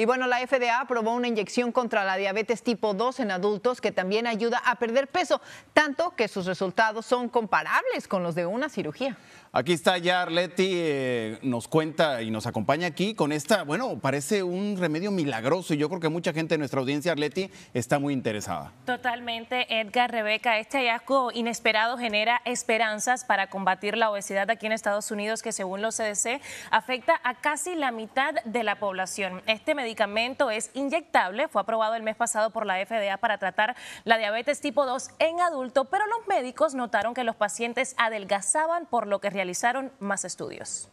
Y bueno, la FDA aprobó una inyección contra la diabetes tipo 2 en adultos que también ayuda a perder peso, tanto que sus resultados son comparables con los de una cirugía. Aquí está ya Arleti, eh, nos cuenta y nos acompaña aquí con esta, bueno, parece un remedio milagroso y yo creo que mucha gente de nuestra audiencia, Arleti, está muy interesada. Totalmente, Edgar, Rebeca, este hallazgo inesperado genera esperanzas para combatir la obesidad aquí en Estados Unidos que según los CDC afecta a casi la mitad de la población. Este medicamento medicamento es inyectable. Fue aprobado el mes pasado por la FDA para tratar la diabetes tipo 2 en adulto, pero los médicos notaron que los pacientes adelgazaban, por lo que realizaron más estudios.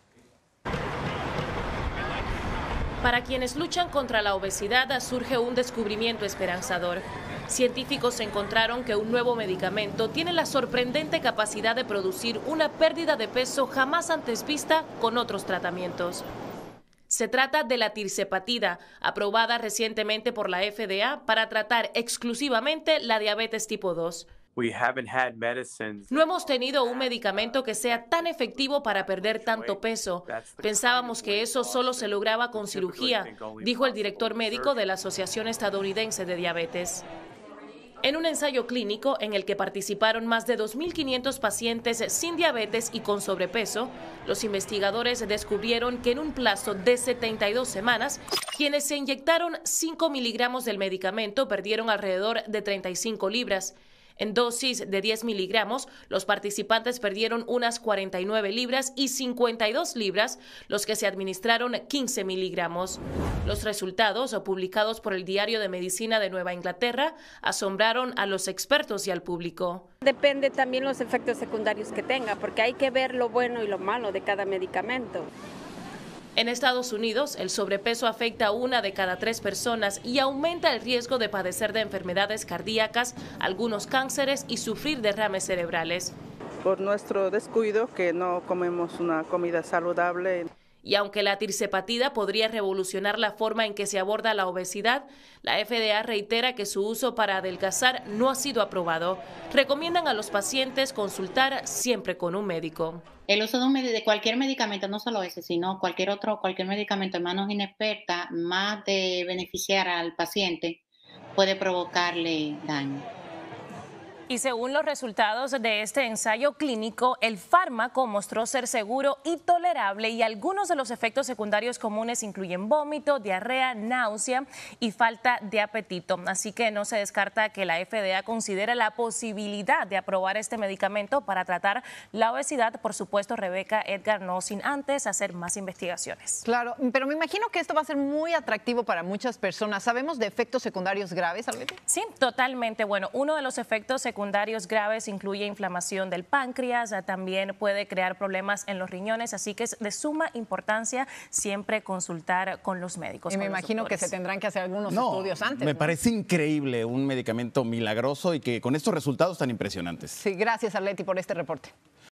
Para quienes luchan contra la obesidad surge un descubrimiento esperanzador. Científicos encontraron que un nuevo medicamento tiene la sorprendente capacidad de producir una pérdida de peso jamás antes vista con otros tratamientos. Se trata de la tircepatida, aprobada recientemente por la FDA para tratar exclusivamente la diabetes tipo 2. No hemos tenido un medicamento que sea tan efectivo para perder tanto peso. Pensábamos que eso solo se lograba con cirugía, dijo el director médico de la Asociación Estadounidense de Diabetes en un ensayo clínico en el que participaron más de 2.500 pacientes sin diabetes y con sobrepeso, los investigadores descubrieron que en un plazo de 72 semanas, quienes se inyectaron 5 miligramos del medicamento perdieron alrededor de 35 libras en dosis de 10 miligramos, los participantes perdieron unas 49 libras y 52 libras los que se administraron 15 miligramos. Los resultados, publicados por el Diario de Medicina de Nueva Inglaterra, asombraron a los expertos y al público. Depende también los efectos secundarios que tenga, porque hay que ver lo bueno y lo malo de cada medicamento. En Estados Unidos, el sobrepeso afecta a una de cada tres personas y aumenta el riesgo de padecer de enfermedades cardíacas, algunos cánceres y sufrir derrames cerebrales. Por nuestro descuido, que no comemos una comida saludable, y aunque la tirsepatida podría revolucionar la forma en que se aborda la obesidad, la FDA reitera que su uso para adelgazar no ha sido aprobado. Recomiendan a los pacientes consultar siempre con un médico. El uso de, de cualquier medicamento, no solo ese, sino cualquier otro, cualquier medicamento en manos inexpertas, más de beneficiar al paciente, puede provocarle daño. Y según los resultados de este ensayo clínico, el fármaco mostró ser seguro y tolerable y algunos de los efectos secundarios comunes incluyen vómito, diarrea, náusea y falta de apetito. Así que no se descarta que la FDA considere la posibilidad de aprobar este medicamento para tratar la obesidad. Por supuesto, Rebeca Edgar, no sin antes hacer más investigaciones. Claro, pero me imagino que esto va a ser muy atractivo para muchas personas. ¿Sabemos de efectos secundarios graves, Alberto? Sí, totalmente. Bueno, uno de los efectos secundarios secundarios graves incluye inflamación del páncreas, ah, también puede crear problemas en los riñones, así que es de suma importancia siempre consultar con los médicos. Y me imagino que se tendrán que hacer algunos estudios antes. Me parece increíble un medicamento milagroso y que con estos resultados tan impresionantes. Sí, gracias Arleti por este reporte.